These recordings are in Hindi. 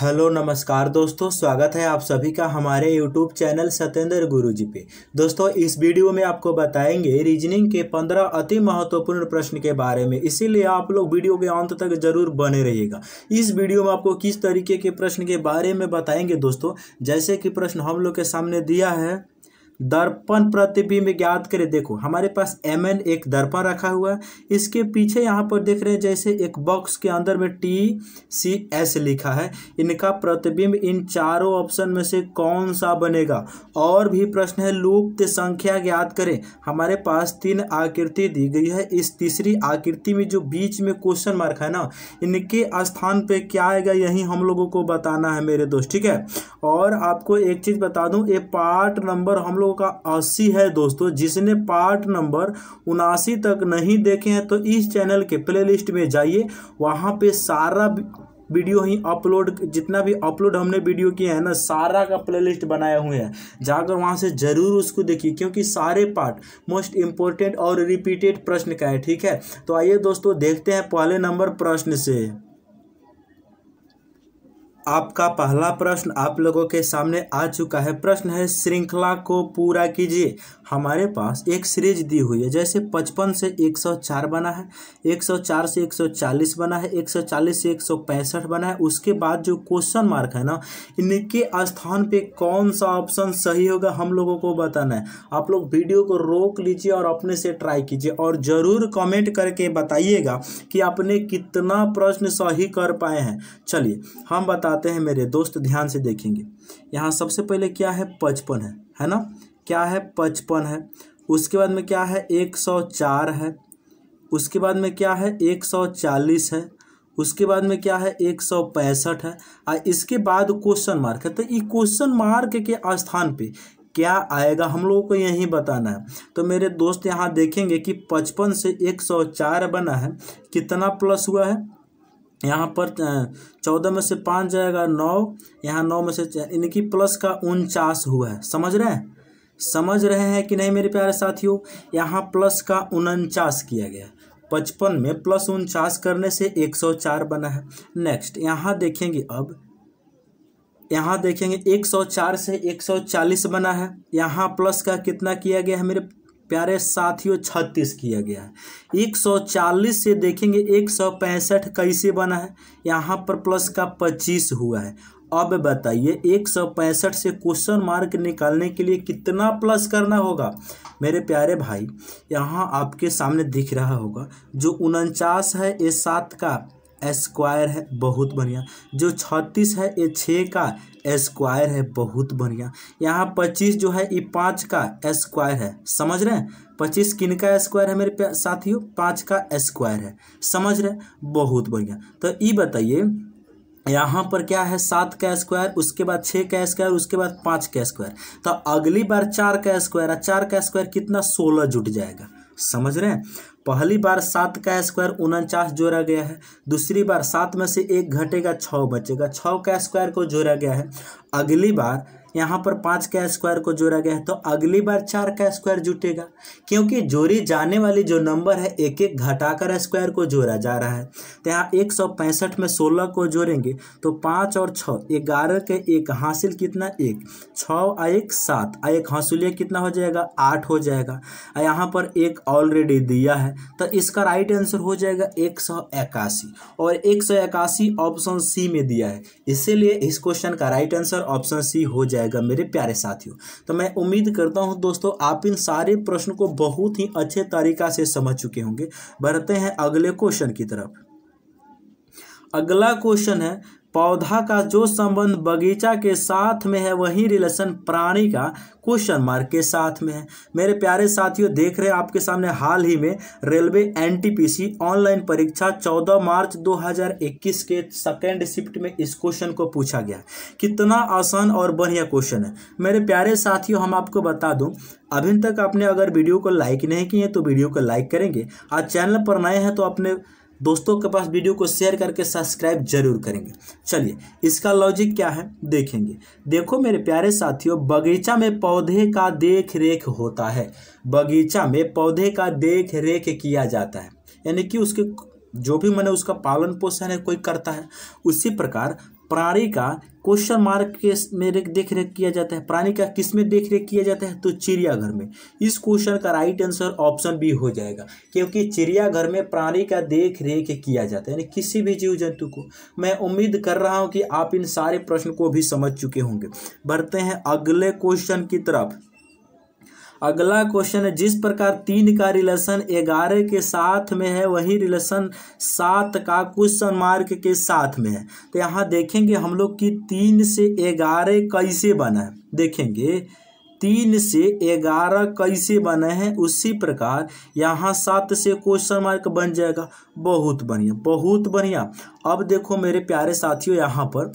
हेलो नमस्कार दोस्तों स्वागत है आप सभी का हमारे यूट्यूब चैनल सत्येंद्र गुरु जी पे दोस्तों इस वीडियो में आपको बताएंगे रीजनिंग के पंद्रह अति महत्वपूर्ण प्रश्न के बारे में इसीलिए आप लोग वीडियो के अंत तक जरूर बने रहिएगा इस वीडियो में आपको किस तरीके के प्रश्न के बारे में बताएंगे दोस्तों जैसे कि प्रश्न हम लोग के सामने दिया है दर्पण प्रतिबिंब ज्ञात करें देखो हमारे पास एम एन एक दर्पण रखा हुआ है इसके पीछे यहाँ पर देख रहे हैं जैसे एक बॉक्स के अंदर में टी सी एस लिखा है इनका प्रतिबिंब इन चारों ऑप्शन में से कौन सा बनेगा और भी प्रश्न है लुप्त संख्या ज्ञात करें हमारे पास तीन आकृति दी गई है इस तीसरी आकृति में जो बीच में क्वेश्चन मार्क है ना इनके स्थान पर क्या आएगा यही हम लोगों को बताना है मेरे दोस्त ठीक है और आपको एक चीज़ बता दूँ ये पार्ट नंबर हम लोग लोगों का अस्सी है दोस्तों जिसने पार्ट नंबर उनासी तक नहीं देखे हैं तो इस चैनल के प्लेलिस्ट में जाइए वहाँ पे सारा वीडियो ही अपलोड जितना भी अपलोड हमने वीडियो किया है ना सारा का प्लेलिस्ट बनाया हुए हैं जाकर वहाँ से ज़रूर उसको देखिए क्योंकि सारे पार्ट मोस्ट इम्पोर्टेंट और रिपीटेड प्रश्न का है ठीक है तो आइए दोस्तों देखते हैं पहले नंबर प्रश्न से आपका पहला प्रश्न आप लोगों के सामने आ चुका है प्रश्न है श्रृंखला को पूरा कीजिए हमारे पास एक सीरीज दी हुई है जैसे पचपन से एक सौ चार बना है एक सौ चार से एक सौ चालीस बना है एक सौ चालीस से एक सौ पैंसठ बना है उसके बाद जो क्वेश्चन मार्क है ना इनके स्थान पे कौन सा ऑप्शन सही होगा हम लोगों को बताना है आप लोग वीडियो को रोक लीजिए और अपने से ट्राई कीजिए और ज़रूर कमेंट करके बताइएगा कि आपने कितना प्रश्न सही कर पाए हैं चलिए हम बताते हैं मेरे दोस्त ध्यान से देखेंगे यहाँ सबसे पहले क्या है पचपन है है ना क्या है पचपन है उसके बाद में क्या है एक सौ चार है उसके बाद में क्या है एक सौ चालीस है उसके बाद में क्या है एक सौ पैंसठ है और इसके बाद क्वेश्चन मार्क है तो ये क्वेश्चन मार्क के स्थान पे क्या आएगा हम लोगों को यही बताना है तो मेरे दोस्त यहाँ देखेंगे कि पचपन से एक सौ चार बना है कितना प्लस हुआ है यहाँ पर चौदह में से पाँच जाएगा नौ यहाँ नौ में से यानी कि प्लस का उनचास हुआ है समझ रहे हैं समझ रहे हैं कि नहीं मेरे प्यारे साथियों यहाँ प्लस का उनचास किया गया पचपन में प्लस उनचास करने से एक सौ चार बना है नेक्स्ट यहाँ देखेंगे अब यहाँ देखेंगे एक सौ चार से एक सौ चालीस बना है यहाँ प्लस का कितना किया गया है मेरे प्यारे साथियों छत्तीस किया गया है एक सौ चालीस से देखेंगे एक सौ पैंसठ कैसे बना है यहाँ पर प्लस का पच्चीस हुआ है अब बताइए एक सौ पैंसठ से क्वेश्चन मार्क निकालने के लिए कितना प्लस करना होगा मेरे प्यारे भाई यहाँ आपके सामने दिख रहा होगा जो उनचास है ये सात का स्क्वायर है बहुत बढ़िया जो छत्तीस है ये छः का स्क्वायर है बहुत बढ़िया यहाँ पच्चीस जो है ये पाँच का स्क्वायर है समझ रहे हैं पच्चीस किन का स्क्वायर है मेरे साथियों पाँच का स्क्वायर है समझ रहे हैं बहुत बढ़िया तो ये बताइए यहाँ पर क्या है सात का स्क्वायर उसके बाद छः का स्क्वायर उसके बाद पाँच का स्क्वायर तो अगली बार चार का स्क्वायर चार का स्क्वायर कितना सोलह जुट जाएगा समझ रहे हैं पहली बार सात का स्क्वायर उनचास जोड़ा गया है दूसरी बार सात में से एक घटेगा छः बचेगा छः का स्क्वायर को जोड़ा गया है अगली बार यहाँ पर पाँच का स्क्वायर को जोड़ा गया है तो अगली बार चार का स्क्वायर जुटेगा क्योंकि जोड़ी जाने वाली जो नंबर है एक एक घटाकर स्क्वायर को जोड़ा जा रहा है तो यहाँ एक सौ पैंसठ में सोलह को जोड़ेंगे तो पाँच और छः ग्यारह के एक हासिल कितना एक छः एक सात आ एक हंसुलिया कितना हो जाएगा आठ हो जाएगा यहाँ पर एक ऑलरेडी दिया है तो इसका राइट आंसर हो जाएगा एक सौ इक्यासी और एक सौ इक्यासी ऑप्शन सी में दिया है इसीलिए इस क्वेश्चन का राइट आंसर ऑप्शन सी हो जाएगा जाएगा मेरे प्यारे साथियों तो मैं उम्मीद करता हूँ दोस्तों आप इन सारे प्रश्न को बहुत ही अच्छे तरीका से समझ चुके होंगे बढ़ते हैं अगले क्वेश्चन की तरफ अगला क्वेश्चन है पौधा का जो संबंध बगीचा के साथ में है वही रिलेशन प्राणी का क्वेश्चन मार्क के साथ में है मेरे प्यारे साथियों देख रहे हैं आपके सामने हाल ही में रेलवे एनटीपीसी ऑनलाइन परीक्षा 14 मार्च 2021 के सेकेंड शिफ्ट में इस क्वेश्चन को पूछा गया कितना आसान और बढ़िया क्वेश्चन है मेरे प्यारे साथियों हम आपको बता दूँ अभी तक आपने अगर वीडियो को लाइक नहीं किए तो वीडियो को लाइक करेंगे आज चैनल पर नए हैं तो अपने दोस्तों के पास वीडियो को शेयर करके सब्सक्राइब जरूर करेंगे चलिए इसका लॉजिक क्या है देखेंगे देखो मेरे प्यारे साथियों बगीचा में पौधे का देख रेख होता है बगीचा में पौधे का देख रेख किया जाता है यानी कि उसके जो भी मैंने उसका पालन पोषण है कोई करता है उसी प्रकार प्राणी का क्वेश्चन मार्क के में देख रेख किया जाता है प्राणी का किस में देख रेख किया जाता है तो चिड़ियाघर में इस क्वेश्चन का राइट आंसर ऑप्शन बी हो जाएगा क्योंकि चिड़ियाघर में प्राणी का देख रेख किया जाता है यानी किसी भी जीव जंतु को मैं उम्मीद कर रहा हूँ कि आप इन सारे प्रश्न को भी समझ चुके होंगे बढ़ते हैं अगले क्वेश्चन की तरफ अगला क्वेश्चन है जिस प्रकार तीन का रिलेशन ग्यारह के साथ में है वही रिलेशन सात का क्वेश्चन मार्क के साथ में है तो यहाँ देखेंगे हम लोग कि तीन से ग्यारह कैसे बना है देखेंगे तीन से ग्यारह कैसे बने हैं उसी प्रकार यहाँ सात से क्वेश्चन मार्क बन जाएगा बहुत बढ़िया बहुत बढ़िया अब देखो मेरे प्यारे साथियों यहाँ पर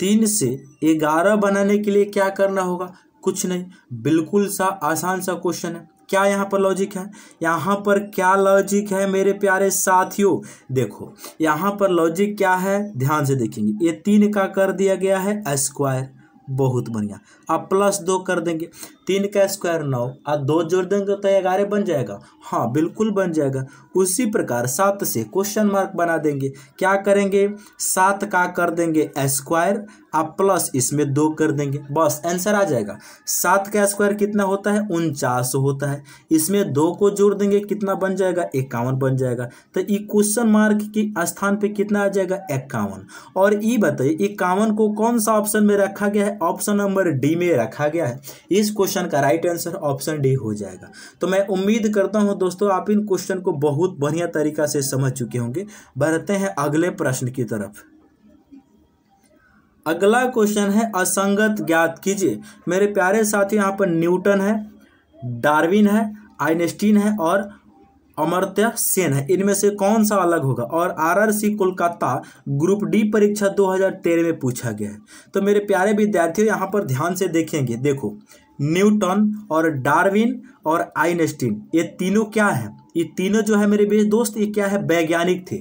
तीन से ग्यारह बनाने के लिए क्या करना होगा कुछ नहीं बिल्कुल सा आसान सा क्वेश्चन है क्या यहाँ पर लॉजिक है यहाँ पर क्या लॉजिक है मेरे प्यारे साथियों देखो यहाँ पर लॉजिक क्या है ध्यान से देखेंगे ये तीन का कर दिया गया है स्क्वायर बहुत बढ़िया आप प्लस दो कर देंगे तीन का स्क्वायर नौ और दो जोड़ देंगे तो ग्यारह बन जाएगा हाँ बिल्कुल बन जाएगा उसी प्रकार सात से क्वेश्चन मार्क बना देंगे क्या करेंगे सात का कर देंगे स्क्वायर आप प्लस इसमें दो कर देंगे बस आंसर आ जाएगा सात का स्क्वायर कितना होता है उनचास होता है इसमें दो को जोड़ देंगे कितना बन जाएगा इक्यावन बन जाएगा तो ये क्वेश्चन मार्क के स्थान पे कितना आ जाएगा इक्यावन और ये बताइए इक्यावन को कौन सा ऑप्शन में रखा गया है ऑप्शन नंबर डी में रखा गया है इस क्वेश्चन क्वेश्चन का राइट आंसर ऑप्शन डी हो जाएगा तो मैं उम्मीद करता हूं दोस्तों आप इन क्वेश्चन को बहुत बढ़िया तरीका से समझ चुके होंगे बढ़ते हैं अगले प्रश्न की तरफ अगला क्वेश्चन है असंगत ज्ञात कीजिए मेरे प्यारे साथी यहाँ पर न्यूटन है डार्विन है आइनस्टीन है और अमर्त्य सेन है इनमें से कौन सा अलग होगा और आरआरसी कोलकाता ग्रुप डी परीक्षा 2013 में पूछा गया है तो मेरे प्यारे विद्यार्थियों यहाँ पर ध्यान से देखेंगे देखो न्यूटन और डार्विन और आइनस्टीन ये तीनों क्या है ये तीनों जो है मेरे बीच दोस्त ये क्या है वैज्ञानिक थे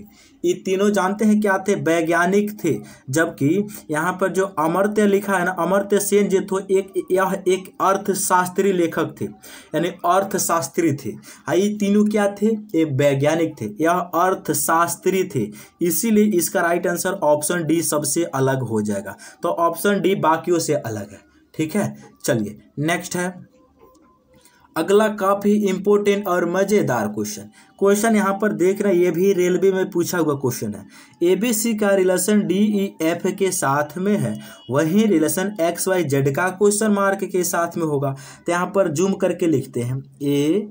ये तीनों जानते हैं क्या थे वैज्ञानिक थे जबकि यहाँ पर जो अमर्त्य लिखा है ना अमर्त्य सेन जो तो थे एक यह एक अर्थशास्त्री लेखक थे यानी अर्थशास्त्री थे हाँ ये तीनों क्या थे ये वैज्ञानिक थे यह अर्थशास्त्री थे इसीलिए इसका राइट आंसर ऑप्शन डी सबसे अलग हो जाएगा तो ऑप्शन डी बाकियों से अलग है ठीक है चलिए नेक्स्ट है अगला काफ़ी इंपॉर्टेंट और मज़ेदार क्वेश्चन क्वेश्चन यहाँ पर देख रहे हैं ये भी रेलवे में पूछा हुआ क्वेश्चन है ए बी सी का रिलेशन डी ई एफ के साथ में है वही रिलेशन एक्स वाई जेड का क्वेश्चन मार्क के साथ में होगा तो यहाँ पर जूम करके लिखते हैं ए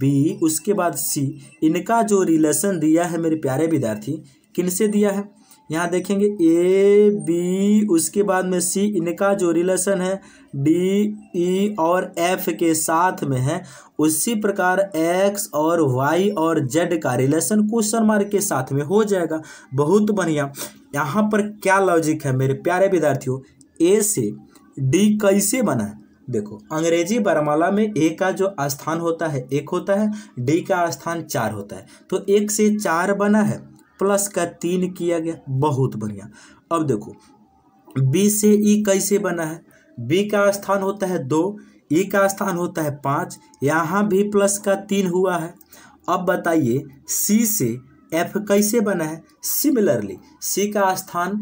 बी उसके बाद सी इनका जो रिलेशन दिया है मेरे प्यारे विद्यार्थी किन से दिया है यहाँ देखेंगे ए बी उसके बाद में सी इनका जो रिलेशन है डी ई e और एफ के साथ में है उसी प्रकार एक्स और वाई और जेड का रिलेशन क्वेश्चन मार्क के साथ में हो जाएगा बहुत बढ़िया यहाँ पर क्या लॉजिक है मेरे प्यारे विद्यार्थियों ए से डी कैसे बना है देखो अंग्रेजी बरमाला में ए का जो स्थान होता है एक होता है डी का स्थान चार होता है तो एक से चार बना है प्लस का तीन किया गया बहुत बढ़िया अब देखो बी से ई कैसे बना है बी का स्थान होता है दो ई का स्थान होता है पाँच यहाँ भी प्लस का तीन हुआ है अब बताइए सी से एफ कैसे बना है सिमिलरली सी का स्थान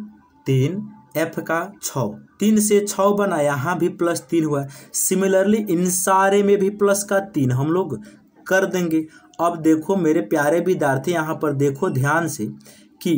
तीन एफ का छ तीन से छ बना यहाँ भी प्लस तीन हुआ है सिमिलरली इन सारे में भी प्लस का तीन हम लोग कर देंगे अब देखो मेरे प्यारे विद्यार्थी यहाँ पर देखो ध्यान से कि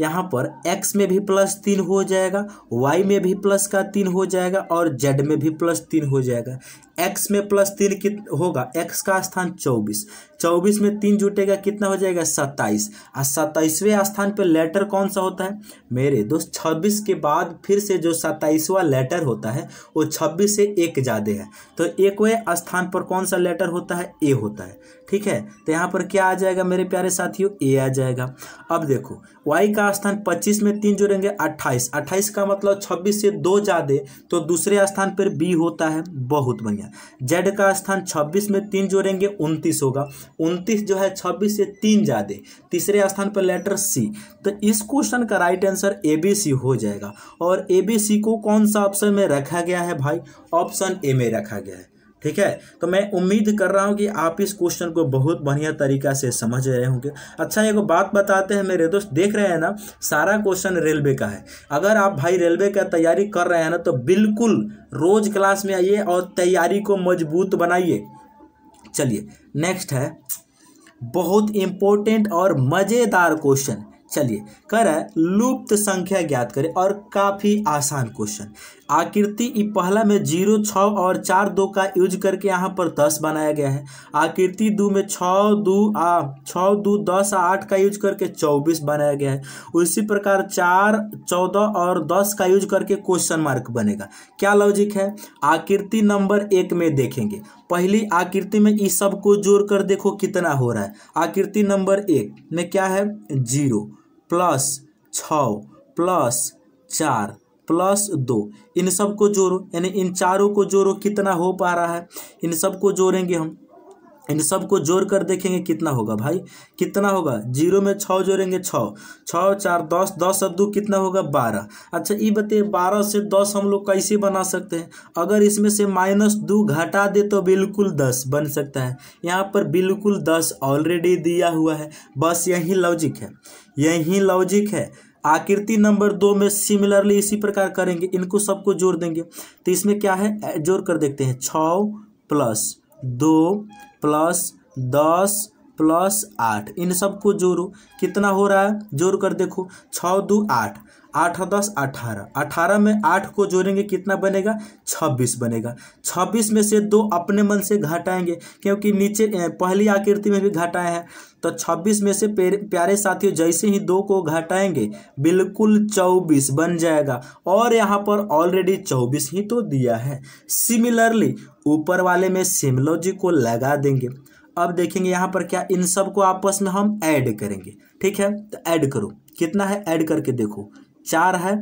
यहाँ पर x में भी प्लस तीन हो जाएगा y में भी प्लस का तीन हो जाएगा और z में भी प्लस तीन हो जाएगा एक्स में प्लस तीन कित होगा एक्स का स्थान चौबीस चौबीस में तीन जुटेगा कितना हो जाएगा सत्ताईस और सत्ताईसवें स्थान पर लेटर कौन सा होता है मेरे दोस्त छब्बीस के बाद फिर से जो सत्ताईसवा लेटर होता है वो छब्बीस से एक ज़्यादा है तो एकवे स्थान पर कौन सा लेटर होता है ए होता है ठीक है तो यहाँ पर क्या आ जाएगा मेरे प्यारे साथियों ए आ जाएगा अब देखो वाई का स्थान पच्चीस में तीन जुड़ेंगे अट्ठाईस अट्ठाईस का मतलब छब्बीस से दो ज़्यादा तो दूसरे स्थान पर बी होता है बहुत बढ़िया गया जेड का स्थान छब्बीस में तीन जोड़ेंगे उनतीस होगा उनतीस जो है छब्बीस से तीन ज़्यादा तीसरे स्थान पर लेटर सी तो इस क्वेश्चन का right answer A B C हो जाएगा और ए बी सी को कौन सा ऑप्शन में रखा गया है भाई ऑप्शन ए में रखा गया है ठीक है तो मैं उम्मीद कर रहा हूँ कि आप इस क्वेश्चन को बहुत बढ़िया तरीका से समझ रहे होंगे अच्छा एक बात बताते हैं मेरे दोस्त देख रहे हैं ना सारा क्वेश्चन रेलवे का है अगर आप भाई रेलवे का तैयारी कर रहे हैं ना तो बिल्कुल रोज क्लास में आइए और तैयारी को मजबूत बनाइए चलिए नेक्स्ट है बहुत इम्पोर्टेंट और मज़ेदार क्वेश्चन चलिए रहा है लुप्त संख्या ज्ञात करें और काफ़ी आसान क्वेश्चन आकृति पहला में जीरो छ और चार दो का यूज करके यहाँ पर दस बनाया गया है आकृति दो में छ दो आ छ दो दस आठ का यूज करके चौबीस बनाया गया है उसी प्रकार चार चौदह और दस का यूज करके क्वेश्चन मार्क बनेगा क्या लॉजिक है आकृति नंबर एक में देखेंगे पहली आकृति में इस सबको जोड़ कर देखो कितना हो रहा है आकृति नंबर एक में क्या है जीरो प्लस छ प्लस चार प्लस दो इन सबको जोड़ो यानी इन चारों को जोड़ो कितना हो पा रहा है इन सबको जोड़ेंगे हम इन सबको जोड़ कर देखेंगे कितना होगा भाई कितना होगा जीरो में छः जोड़ेंगे छः छः चार दस दस अब दो कितना होगा बारह अच्छा ये बताइए बारह से दस हम लोग कैसे बना सकते हैं अगर इसमें से माइनस दो घटा दे तो बिल्कुल दस बन सकता है यहाँ पर बिल्कुल दस ऑलरेडी दिया हुआ है बस यही लॉजिक है यही लॉजिक है आकृति नंबर दो में सिमिलरली इसी प्रकार करेंगे इनको सबको जोड़ देंगे तो इसमें क्या है जोड़ कर देखते हैं छ प्लस दो प्लस दस प्लस आठ इन सबको जोड़ो कितना हो रहा है जोड़ कर देखो छः दो आठ आठ और दस अठारह अठारह में आठ को जोड़ेंगे कितना बनेगा छब्बीस बनेगा छब्बीस में से दो अपने मन से घटाएंगे क्योंकि नीचे पहली आकृति में भी घटाए हैं तो छब्बीस में से प्यारे साथियों जैसे ही दो को घटाएंगे बिल्कुल चौबीस बन जाएगा और यहाँ पर ऑलरेडी चौबीस ही तो दिया है सिमिलरली ऊपर वाले में सिमलॉजी को लगा देंगे अब देखेंगे यहाँ पर क्या इन सब को आपस में हम ऐड करेंगे ठीक है तो ऐड करो कितना है ऐड करके देखो चार है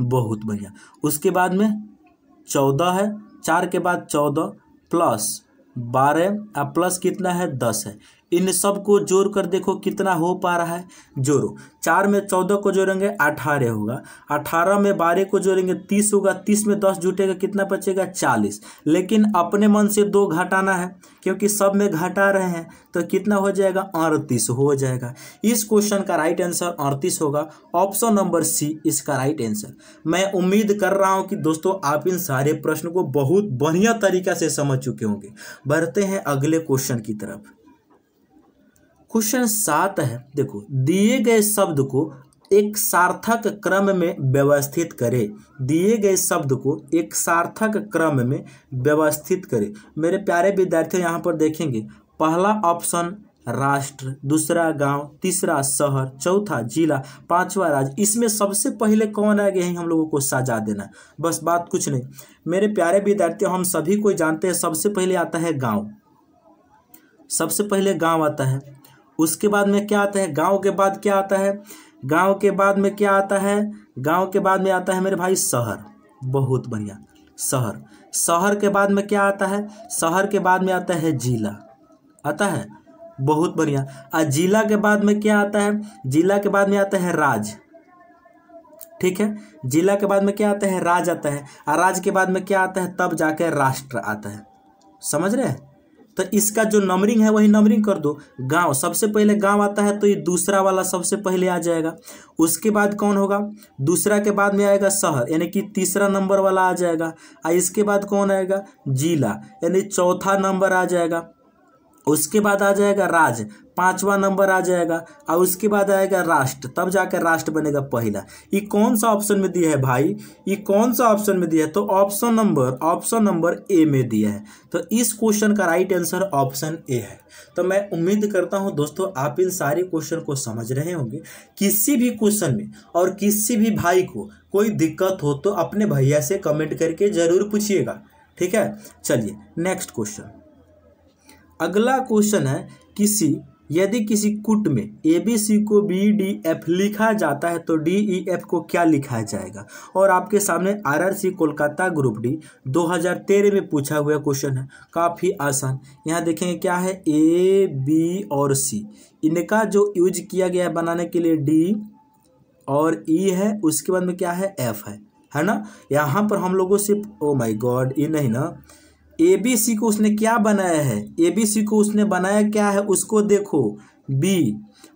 बहुत बढ़िया उसके बाद में चौदह है चार के बाद चौदह प्लस बारह प्लस कितना है दस है इन सब को जोड़ कर देखो कितना हो पा रहा है जोड़ो चार में चौदह को जोड़ेंगे अठारह होगा अठारह में बारह को जोड़ेंगे तीस होगा तीस में दस जुटेगा कितना बचेगा चालीस लेकिन अपने मन से दो घटाना है क्योंकि सब में घटा रहे हैं तो कितना हो जाएगा अड़तीस हो जाएगा इस क्वेश्चन का राइट आंसर अड़तीस होगा ऑप्शन नंबर सी इसका राइट आंसर मैं उम्मीद कर रहा हूँ कि दोस्तों आप इन सारे प्रश्न को बहुत बढ़िया तरीका से समझ चुके होंगे बढ़ते हैं अगले क्वेश्चन की तरफ क्वेश्चन सात है देखो दिए गए शब्द को एक सार्थक क्रम में व्यवस्थित करें दिए गए शब्द को एक सार्थक क्रम में व्यवस्थित करें मेरे प्यारे विद्यार्थियों यहाँ पर देखेंगे पहला ऑप्शन राष्ट्र दूसरा गांव तीसरा शहर चौथा जिला पांचवा राज्य इसमें सबसे पहले कौन आ गए हैं हम लोगों को साझा देना बस बात कुछ नहीं मेरे प्यारे विद्यार्थियों हम सभी को जानते हैं सबसे पहले आता है गाँव सबसे पहले गांव आता है उसके बाद में क्या आता है गाँव के बाद क्या आता है गाँव के बाद में क्या आता है गांव के बाद में आता है मेरे भाई शहर बहुत बढ़िया शहर शहर के बाद में क्या आता है शहर के बाद में आता है जिला आता है बहुत बढ़िया और जिला के बाद में क्या आता है जिला के बाद में आता है राज ठीक है जिला के बाद में क्या आता है राज आता है और राज के बाद में क्या आता है तब जाके राष्ट्र आता है समझ रहे हैं तो इसका जो नंबरिंग है वही नंबरिंग कर दो गांव सबसे पहले गांव आता है तो ये दूसरा वाला सबसे पहले आ जाएगा उसके बाद कौन होगा दूसरा के बाद में आएगा शहर यानी कि तीसरा नंबर वाला आ जाएगा और इसके बाद कौन आएगा जिला यानी चौथा नंबर आ जाएगा उसके बाद आ जाएगा राज पांचवा नंबर आ जाएगा और उसके बाद आएगा राष्ट्र तब जाकर राष्ट्र बनेगा पहला ये कौन सा ऑप्शन में दिया है भाई ये कौन सा ऑप्शन में दिया है तो option number option number A में दिया है तो इस क्वेश्चन का राइट आंसर ऑप्शन ए है तो मैं उम्मीद करता हूं दोस्तों आप इन सारे क्वेश्चन को समझ रहे होंगे किसी भी क्वेश्चन में और किसी भी भाई को कोई दिक्कत हो तो अपने भैया से कमेंट करके जरूर पूछिएगा ठीक है चलिए नेक्स्ट क्वेश्चन अगला क्वेश्चन है किसी यदि किसी कुट में ए बी सी को बी डी एफ लिखा जाता है तो डी ई एफ को क्या लिखा जाएगा और आपके सामने R R C Kolkata group D 2013 में पूछा हुआ क्वेश्चन है काफ़ी आसान यहाँ देखेंगे क्या है ए बी और सी इनका जो यूज किया गया है बनाने के लिए डी और ई e है उसके बाद में क्या है एफ है है ना यहाँ पर हम लोगों से ओ माई गॉड ये नहीं ना ए बी सी को उसने क्या बनाया है ए बी सी को उसने बनाया क्या है उसको देखो बी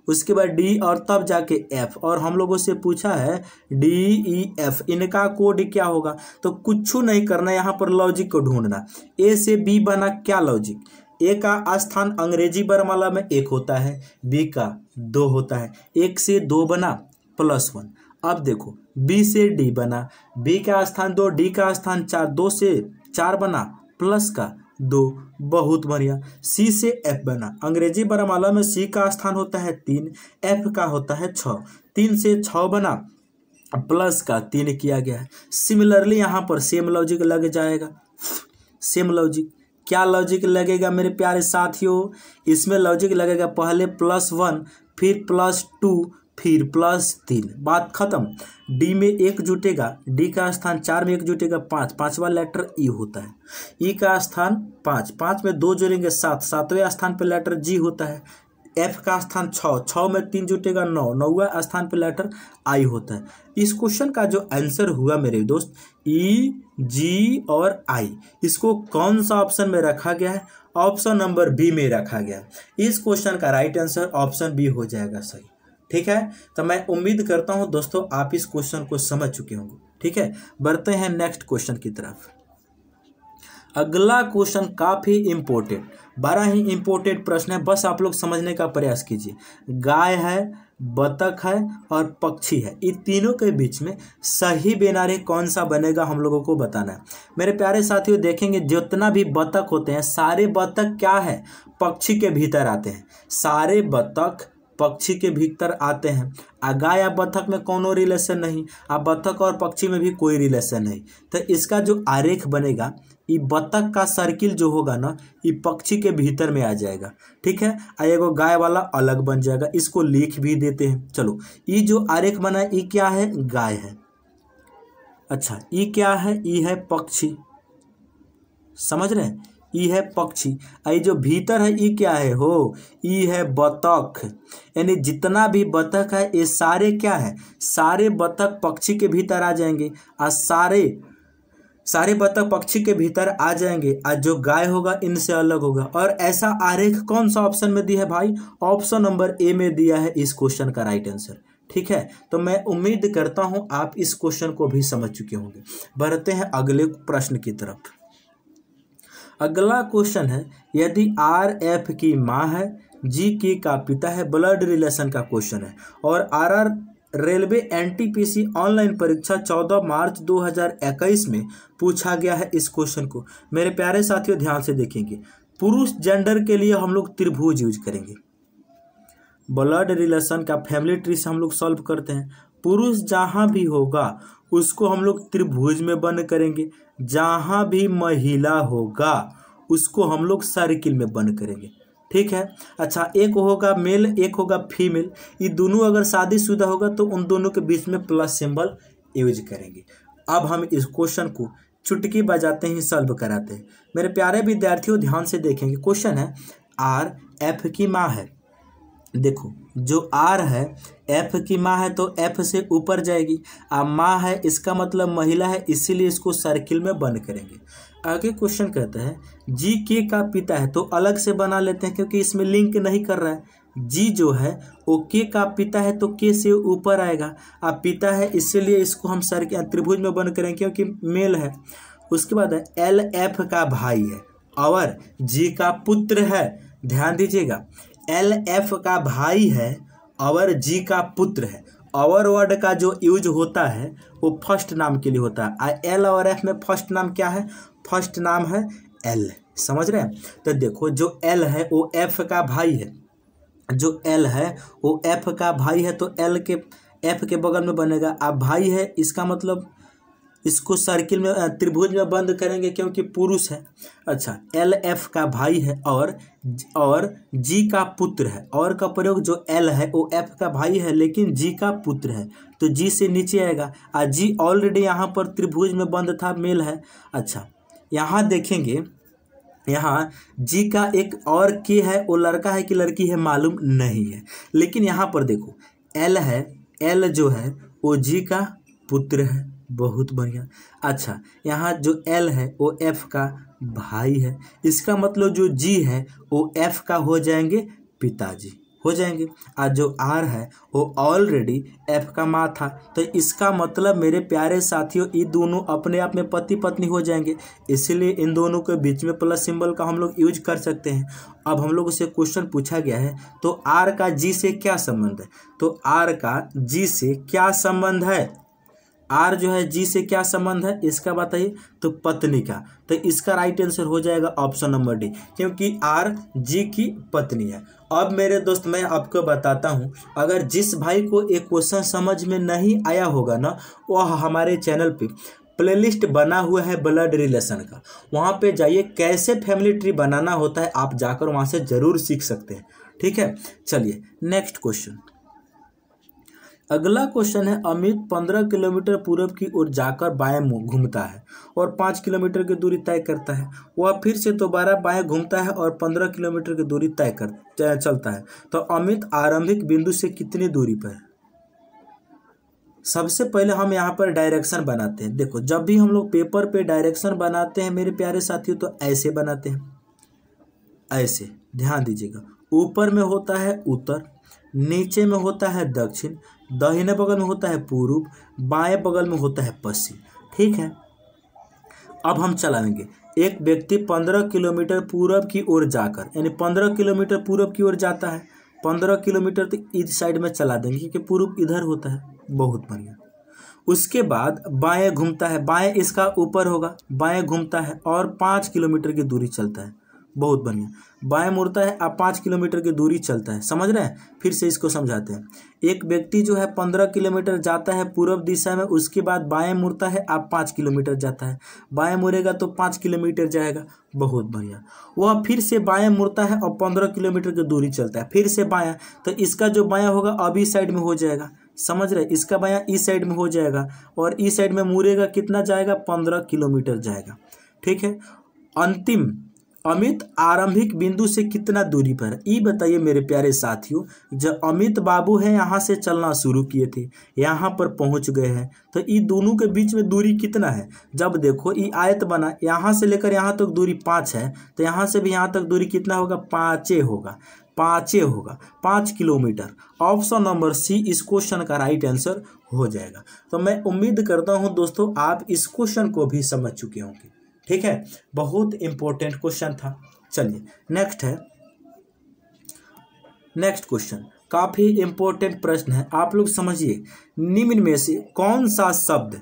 उसके बाद डी और तब जाके एफ और हम लोगों से पूछा है डी ई एफ इनका कोड क्या होगा तो कुछ नहीं करना यहाँ पर लॉजिक को ढूंढना ए से बी बना क्या लॉजिक ए का स्थान अंग्रेजी बरमाला में एक होता है बी का दो होता है एक से दो बना प्लस वन अब देखो बी से डी बना बी का स्थान दो डी का स्थान चार दो से चार बना प्लस का दो बहुत बढ़िया सी से एफ बना अंग्रेजी बरमाला में सी का स्थान होता है तीन एफ का होता है छ तीन से छ बना प्लस का तीन किया गया है सिमिलरली यहाँ पर सेम लॉजिक लग जाएगा सेम लॉजिक क्या लॉजिक लगेगा मेरे प्यारे साथियों इसमें लॉजिक लगेगा पहले प्लस वन फिर प्लस टू फिर प्लस तीन बात खत्म डी में एक जुटेगा डी का स्थान चार में एक जुटेगा पाँच पाँचवा लेटर ई होता है ई का स्थान पाँच पाँच में दो जुड़ेंगे सात सातवें स्थान पर लेटर जी होता है एफ का स्थान छः छः में तीन जुटेगा नौ नौवा स्थान पर लेटर आई होता है इस क्वेश्चन का जो आंसर हुआ मेरे दोस्त ई जी और आई इसको कौन सा ऑप्शन में रखा गया है ऑप्शन नंबर बी में रखा गया है इस क्वेश्चन का राइट आंसर ऑप्शन बी हो जाएगा सही ठीक है तो मैं उम्मीद करता हूं दोस्तों आप इस क्वेश्चन को समझ चुके होंगे ठीक है बढ़ते हैं नेक्स्ट क्वेश्चन की तरफ अगला क्वेश्चन काफ़ी इंपोर्टेंट बारह ही इंपोर्टेंट प्रश्न है बस आप लोग समझने का प्रयास कीजिए गाय है बतख है और पक्षी है इन तीनों के बीच में सही बेनारे कौन सा बनेगा हम लोगों को बताना है मेरे प्यारे साथियों देखेंगे जितना भी बतख होते हैं सारे बतख क्या है पक्षी के भीतर आते हैं सारे बतख पक्षी के भीतर आते हैं आ गाय या बत्थक में कोनो रिलेशन नहीं आ बत्थक और पक्षी में भी कोई रिलेशन नहीं तो इसका जो आरेख बनेगा ये बत्तख का सर्किल जो होगा ना ये पक्षी के भीतर में आ जाएगा ठीक है आ एगो गाय वाला अलग बन जाएगा इसको लिख भी देते हैं चलो ये जो आरेख बना है ये क्या है गाय है अच्छा ये क्या है ये है पक्षी समझ रहे हैं ई है पक्षी आ ये जो भीतर है ई क्या है हो ई है बतख यानी जितना भी बतख है ये सारे क्या है सारे बतख पक्षी के भीतर आ जाएंगे आ सारे सारे बतख पक्षी के भीतर आ जाएंगे आज जो गाय होगा इनसे अलग होगा और ऐसा आरेख कौन सा ऑप्शन में दिया है भाई ऑप्शन नंबर ए में दिया है इस क्वेश्चन का राइट आंसर ठीक है तो मैं उम्मीद करता हूं आप इस क्वेश्चन को भी समझ चुके होंगे बढ़ते हैं अगले प्रश्न की तरफ अगला क्वेश्चन है यदि आर एफ की माँ है जी के का पिता है ब्लड रिलेशन का क्वेश्चन है और R R railway N online परीक्षा 14 मार्च 2021 में पूछा गया है इस क्वेश्चन को मेरे प्यारे साथियों ध्यान से देखेंगे पुरुष जेंडर के लिए हम लोग त्रिभुज यूज करेंगे ब्लड रिलेशन का फैमिली ट्री से हम लोग सॉल्व करते हैं पुरुष जहाँ भी होगा उसको हम लोग त्रिभुज में बंद करेंगे जहाँ भी महिला होगा उसको हम लोग सर्किल में बंद करेंगे ठीक है अच्छा एक होगा मेल एक होगा फीमेल ये दोनों अगर शादीशुदा होगा तो उन दोनों के बीच में प्लस सिंबल यूज करेंगे अब हम इस क्वेश्चन को चुटकी बजाते ही सॉल्व कराते हैं मेरे प्यारे विद्यार्थियों ध्यान से देखेंगे क्वेश्चन है आर एफ की माँ है देखो जो आर है एफ की माँ है तो एफ से ऊपर जाएगी आ माँ है इसका मतलब महिला है इसीलिए इसको सर्किल में बंद करेंगे आगे क्वेश्चन कहता है जी के का पिता है तो अलग से बना लेते हैं क्योंकि इसमें लिंक नहीं कर रहा है जी जो है वो के का पिता है तो के से ऊपर आएगा आ पिता है इसीलिए इसको हम सर त्रिभुज में बंद करें क्योंकि मेल है उसके बाद है एल एफ का भाई है और जी का पुत्र है ध्यान दीजिएगा एल एफ का भाई है अवर जी का पुत्र है अवर वर्ड का जो यूज होता है वो फर्स्ट नाम के लिए होता है आ एल और एफ में फर्स्ट नाम क्या है फर्स्ट नाम है एल समझ रहे हैं तो देखो जो एल है वो एफ का भाई है जो एल है वो एफ का भाई है तो एल के एफ के बगल में बनेगा अब भाई है इसका मतलब इसको सर्किल में त्रिभुज में बंद करेंगे क्योंकि पुरुष है अच्छा एल एफ का भाई है और और जी का पुत्र है और का प्रयोग जो एल है वो एफ का भाई है लेकिन जी का पुत्र है तो जी से नीचे आएगा और जी ऑलरेडी यहाँ पर त्रिभुज में बंद था मेल है अच्छा यहाँ देखेंगे यहाँ जी का एक और के है वो लड़का है कि लड़की है मालूम नहीं है लेकिन यहाँ पर देखो एल है एल जो है वो जी का पुत्र है बहुत बढ़िया अच्छा यहाँ जो एल है वो एफ का भाई है इसका मतलब जो जी है वो एफ का हो जाएंगे पिताजी हो जाएंगे आज जो आर है वो ऑलरेडी एफ का माँ था तो इसका मतलब मेरे प्यारे साथियों ये दोनों अपने आप में पति पत्नी हो जाएंगे इसीलिए इन दोनों के बीच में प्लस सिंबल का हम लोग यूज कर सकते हैं अब हम लोग से क्वेश्चन पूछा गया है तो आर का जी से क्या संबंध है तो आर का जी से क्या संबंध है आर जो है जी से क्या संबंध है इसका बताइए तो पत्नी का तो इसका राइट आंसर हो जाएगा ऑप्शन नंबर डी क्योंकि आर जी की पत्नी है अब मेरे दोस्त मैं आपको बताता हूँ अगर जिस भाई को एक क्वेश्चन समझ में नहीं आया होगा ना वह हमारे चैनल पे प्लेलिस्ट बना हुआ है ब्लड रिलेशन का वहाँ पे जाइए कैसे फैमिली ट्री बनाना होता है आप जाकर वहाँ से ज़रूर सीख सकते हैं ठीक है चलिए नेक्स्ट क्वेश्चन अगला क्वेश्चन है अमित पंद्रह किलोमीटर पूर्व की ओर जाकर बाएं मुँह घूमता है और पाँच किलोमीटर की दूरी तय करता है वह फिर से दोबारा बाएं घूमता है और पंद्रह किलोमीटर की दूरी तय कर चलता है तो अमित आरंभिक बिंदु से कितनी दूरी पर है सबसे पहले हम यहाँ पर डायरेक्शन बनाते हैं देखो जब भी हम लोग पेपर पे डायरेक्शन बनाते हैं मेरे प्यारे साथियों तो ऐसे बनाते हैं ऐसे ध्यान दीजिएगा ऊपर में होता है उत्तर नीचे में होता है दक्षिण दाहिने बगल में होता है पूर्व बाएं बगल में होता है पश्चिम ठीक है अब हम चलाएंगे एक व्यक्ति पंद्रह किलोमीटर पूर्व की ओर जाकर यानी पंद्रह किलोमीटर पूर्व की ओर जाता है पंद्रह किलोमीटर तो इस साइड में चला देंगे क्योंकि पूर्व इधर होता है बहुत बढ़िया उसके बाद बाएं घूमता है बाएं इसका ऊपर होगा बाएं घूमता है और पाँच किलोमीटर की दूरी चलता है बहुत बढ़िया बाएं मुड़ता है आप पाँच किलोमीटर की दूरी चलता है समझ रहे हैं फिर से इसको समझाते हैं एक व्यक्ति जो है पंद्रह किलोमीटर जाता है पूर्व दिशा में उसके बाद बाएं मुड़ता है आप पाँच किलोमीटर जाता है बाएं मुड़ेगा तो पाँच किलोमीटर जाएगा बहुत बढ़िया वह फिर से बाएं मुड़ता है और पंद्रह किलोमीटर की दूरी चलता है फिर से बाया तो इसका जो बाया होगा इस साइड में हो जाएगा समझ रहे इसका बाया इस साइड में हो जाएगा और इस साइड में मुड़ेगा कितना जाएगा पंद्रह किलोमीटर जाएगा ठीक है अंतिम अमित आरंभिक बिंदु से कितना दूरी पर ये बताइए मेरे प्यारे साथियों जब अमित बाबू हैं यहाँ से चलना शुरू किए थे यहाँ पर पहुँच गए हैं तो ये दोनों के बीच में दूरी कितना है जब देखो ये आयत बना यहाँ से लेकर यहाँ तक तो दूरी पाँच है तो यहाँ से भी यहाँ तक तो दूरी कितना होगा पाँचे होगा पाँचे होगा पाँच किलोमीटर ऑप्शन नंबर सी इस क्वेश्चन का राइट आंसर हो जाएगा तो मैं उम्मीद करता हूँ दोस्तों आप इस क्वेश्चन को भी समझ चुके होंगे ठीक है बहुत इंपॉर्टेंट क्वेश्चन था चलिए नेक्स्ट है नेक्स्ट क्वेश्चन काफ़ी इंपॉर्टेंट प्रश्न है आप लोग समझिए निम्न में से कौन सा शब्द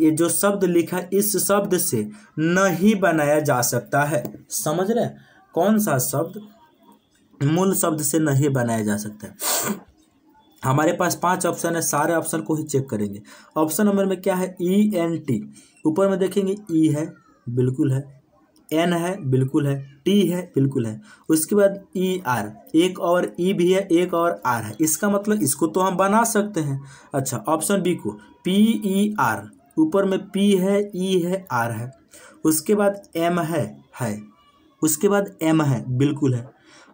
ये जो शब्द लिखा इस शब्द से नहीं बनाया जा सकता है समझ रहे कौन सा शब्द मूल शब्द से नहीं बनाया जा सकता है हमारे पास पांच ऑप्शन है सारे ऑप्शन को ही चेक करेंगे ऑप्शन नंबर में क्या है ई एन टी ऊपर में देखेंगे ई e है बिल्कुल है एन है बिल्कुल है टी है बिल्कुल है उसके बाद ई e, आर एक और ई e भी है एक और आर है इसका मतलब इसको तो हम बना सकते हैं अच्छा ऑप्शन बी को पी ई आर ऊपर में पी है ई e है आर है उसके बाद एम है है उसके बाद एम है बिल्कुल है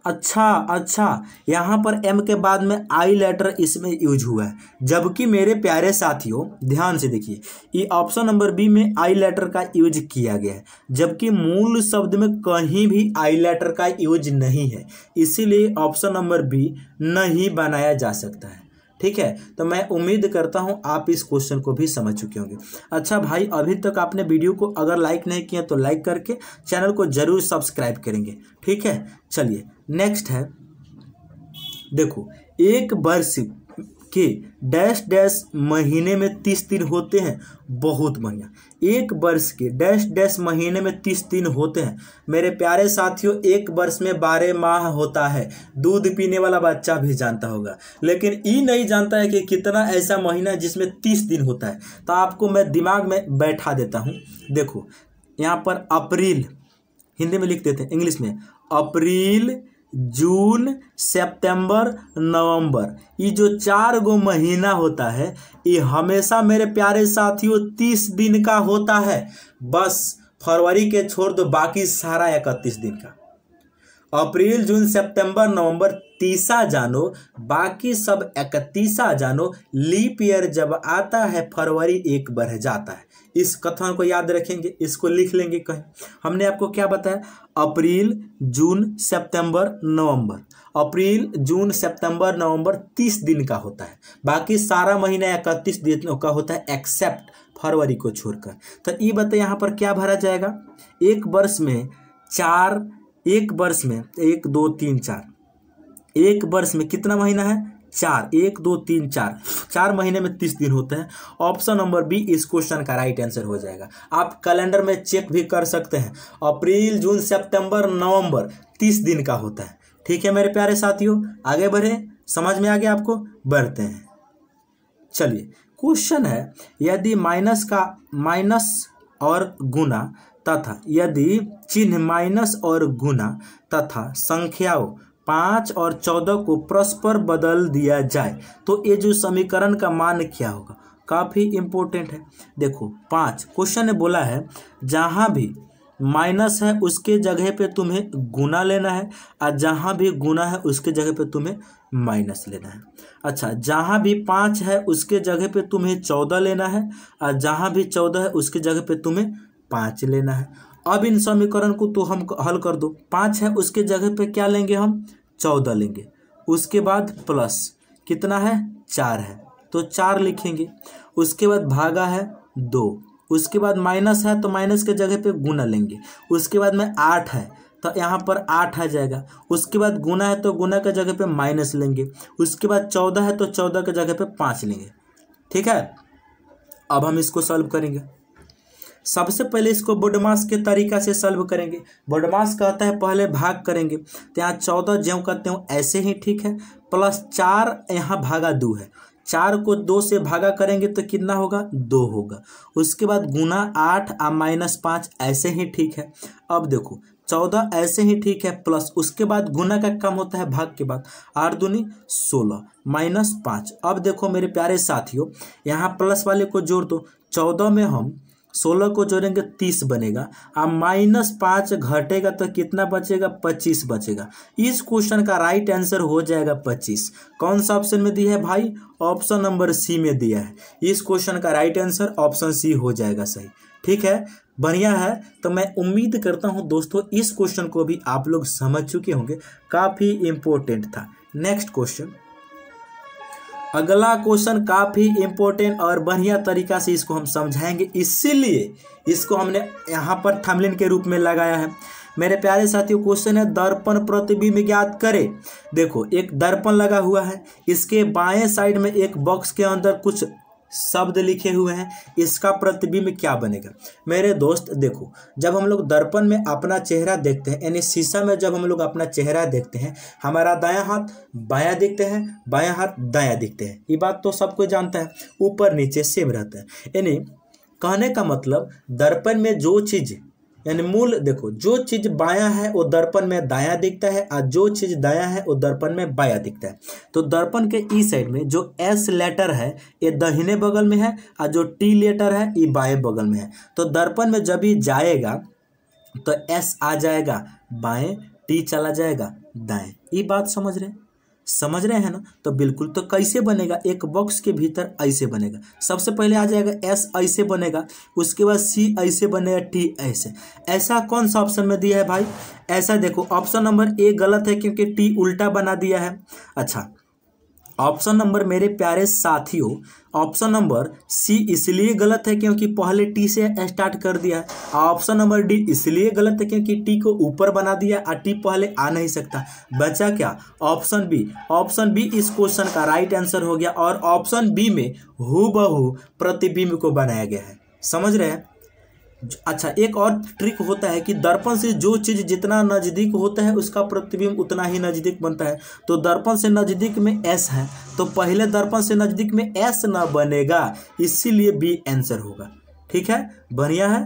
अच्छा अच्छा यहाँ पर एम के बाद में आई लेटर इसमें यूज हुआ है जबकि मेरे प्यारे साथियों ध्यान से देखिए ये ऑप्शन नंबर बी में आई लेटर का यूज किया गया है जबकि मूल शब्द में कहीं भी आई लेटर का यूज नहीं है इसीलिए ऑप्शन नंबर बी नहीं बनाया जा सकता है ठीक है तो मैं उम्मीद करता हूँ आप इस क्वेश्चन को भी समझ चुके होंगे अच्छा भाई अभी तक आपने वीडियो को अगर लाइक नहीं किया तो लाइक करके चैनल को जरूर सब्सक्राइब करेंगे ठीक है चलिए नेक्स्ट है देखो एक वर्ष के डैश डैश महीने में तीस दिन होते हैं बहुत बढ़िया एक वर्ष के डैश डैश महीने में तीस दिन होते हैं मेरे प्यारे साथियों एक वर्ष में बारह माह होता है दूध पीने वाला बच्चा भी जानता होगा लेकिन ये नहीं जानता है कि कितना ऐसा महीना जिसमें तीस दिन होता है तो आपको मैं दिमाग में बैठा देता हूँ देखो यहाँ पर अप्रैल हिंदी में लिख देते हैं इंग्लिश में अप्रैल जून सितंबर नवंबर ये जो चार गो महीना होता है ये हमेशा मेरे प्यारे साथियों तीस दिन का होता है बस फरवरी के छोड़ दो बाकी सारा इकतीस दिन का अप्रैल जून सितंबर नवंबर तीसा जानो बाकी सब इकतीसा जानो लीप ईयर जब आता है फरवरी एक बढ़ जाता है इस कथन को याद रखेंगे इसको लिख लेंगे कहीं हमने आपको क्या बताया अप्रैल जून सितंबर नवंबर अप्रैल जून सितंबर नवंबर तीस दिन का होता है बाकी सारा महीना इकतीस दिन का होता है एक्सेप्ट फरवरी को छोड़कर तो ये बताए यहाँ पर क्या भरा जाएगा एक वर्ष में चार एक वर्ष में एक दो तीन चार एक वर्ष में कितना महीना है चार एक दो तीन चार चार महीने में तीस दिन होते हैं ऑप्शन नंबर बी इस क्वेश्चन का राइट आंसर हो जाएगा आप कैलेंडर में चेक भी कर सकते हैं अप्रैल जून सितंबर नवंबर तीस दिन का होता है ठीक है मेरे प्यारे साथियों आगे बढ़े समझ में आ गया आपको बढ़ते हैं चलिए क्वेश्चन है यदि माइनस का माइनस और गुना तथा यदि चिन्ह माइनस और गुना तथा संख्याओं पाँच और चौदह को परस्पर बदल दिया जाए तो ये जो समीकरण का मान क्या होगा काफ़ी इम्पोर्टेंट है देखो पाँच क्वेश्चन ने बोला है जहाँ भी माइनस है उसके जगह पे तुम्हें गुना लेना है और जहाँ भी गुना है उसके जगह पे तुम्हें माइनस लेना है अच्छा जहाँ भी पाँच है उसके जगह पे तुम्हें चौदह लेना है और जहाँ भी चौदह है उसके जगह पे तुम्हें पाँच लेना है अब इन समीकरण को तो हम हल कर दो पाँच है उसके जगह पे क्या लेंगे हम चौदह लेंगे उसके बाद प्लस कितना है चार है तो चार लिखेंगे उसके बाद भागा है दो उसके बाद माइनस है तो माइनस के जगह पे गुना लेंगे उसके बाद में आठ है तो यहाँ पर आठ आ जाएगा उसके बाद गुना है तो गुना के जगह पे माइनस लेंगे उसके बाद चौदह है तो चौदह के जगह पे पाँच लेंगे ठीक है अब हम इसको सॉल्व करेंगे सबसे पहले इसको बुडमास के तरीका से सॉल्व करेंगे बुडमास कहता है पहले भाग करेंगे तो यहाँ चौदह ज्यों का त्यों ऐसे ही ठीक है प्लस चार यहाँ भागा दो है चार को दो से भागा करेंगे तो कितना होगा दो होगा उसके बाद गुना आठ आ माइनस पाँच ऐसे ही ठीक है अब देखो चौदह ऐसे ही ठीक है प्लस उसके बाद गुना का कम होता है भाग के बाद आठ दूनी सोलह माइनस पाँच अब देखो मेरे प्यारे साथियों यहाँ प्लस वाले को जोड़ दो चौदह में हम सोलह को जोड़ेंगे तीस बनेगा अब माइनस पाँच घटेगा तो कितना बचेगा पच्चीस बचेगा इस क्वेश्चन का राइट आंसर हो जाएगा पच्चीस कौन सा ऑप्शन में दिया है भाई ऑप्शन नंबर सी में दिया है इस क्वेश्चन का राइट आंसर ऑप्शन सी हो जाएगा सही ठीक है बढ़िया है तो मैं उम्मीद करता हूँ दोस्तों इस क्वेश्चन को भी आप लोग समझ चुके होंगे काफ़ी इम्पोर्टेंट था नेक्स्ट क्वेश्चन अगला क्वेश्चन काफ़ी इम्पोर्टेंट और बढ़िया तरीका से इसको हम समझाएंगे इसीलिए इसको हमने यहाँ पर थमलिन के रूप में लगाया है मेरे प्यारे साथियों क्वेश्चन है दर्पण प्रतिबिंब ज्ञात करें देखो एक दर्पण लगा हुआ है इसके बाएं साइड में एक बॉक्स के अंदर कुछ शब्द लिखे हुए हैं इसका प्रतिबिंब क्या बनेगा मेरे दोस्त देखो जब हम लोग दर्पण में अपना चेहरा देखते हैं यानी शीशा में जब हम लोग अपना चेहरा देखते हैं हमारा दाया हाथ बाया दिखते हैं बाया हाथ दाया दिखते हैं ये बात तो सब कोई जानता है ऊपर नीचे सेम रहता है यानी कहने का मतलब दर्पण में जो चीज़ यानी मूल देखो जो चीज बायां है वो दर्पण में दायां दिखता है और जो चीज दायां है वो दर्पण में बायां दिखता है तो दर्पण के ई साइड में जो एस लेटर है ये दहिने बगल में है और जो टी लेटर है ये बाएं बगल में है तो दर्पण में जब ये जाएगा तो एस आ जाएगा बाएं टी चला जाएगा दाएं ये बात समझ रहे हैं समझ रहे हैं ना तो बिल्कुल तो कैसे बनेगा एक बॉक्स के भीतर ऐसे बनेगा सबसे पहले आ जाएगा एस ऐसे बनेगा उसके बाद सी ऐसे बनेगा टी ऐसे ऐसा कौन सा ऑप्शन में दिया है भाई ऐसा देखो ऑप्शन नंबर ए गलत है क्योंकि टी उल्टा बना दिया है अच्छा ऑप्शन नंबर मेरे प्यारे साथियों ऑप्शन नंबर सी इसलिए गलत है क्योंकि पहले टी से स्टार्ट कर दिया है ऑप्शन नंबर डी इसलिए गलत है क्योंकि टी को ऊपर बना दिया और टी पहले आ नहीं सकता बचा क्या ऑप्शन बी ऑप्शन बी इस क्वेश्चन का राइट आंसर हो गया और ऑप्शन बी में हु बहु प्रतिबिंब को बनाया गया है समझ रहे हैं अच्छा एक और ट्रिक होता है कि दर्पण से जो चीज़ जितना नज़दीक होता है उसका प्रतिबिंब उतना ही नज़दीक बनता है तो दर्पण से नज़दीक में एस है तो पहले दर्पण से नज़दीक में एस ना बनेगा इसीलिए बी आंसर होगा ठीक है बढ़िया है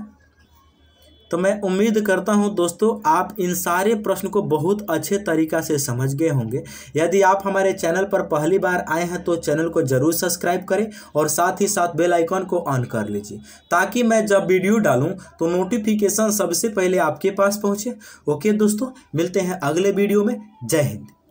तो मैं उम्मीद करता हूं दोस्तों आप इन सारे प्रश्न को बहुत अच्छे तरीका से समझ गए होंगे यदि आप हमारे चैनल पर पहली बार आए हैं तो चैनल को जरूर सब्सक्राइब करें और साथ ही साथ बेल आइकन को ऑन कर लीजिए ताकि मैं जब वीडियो डालूं तो नोटिफिकेशन सबसे पहले आपके पास पहुंचे ओके दोस्तों मिलते हैं अगले वीडियो में जय हिंद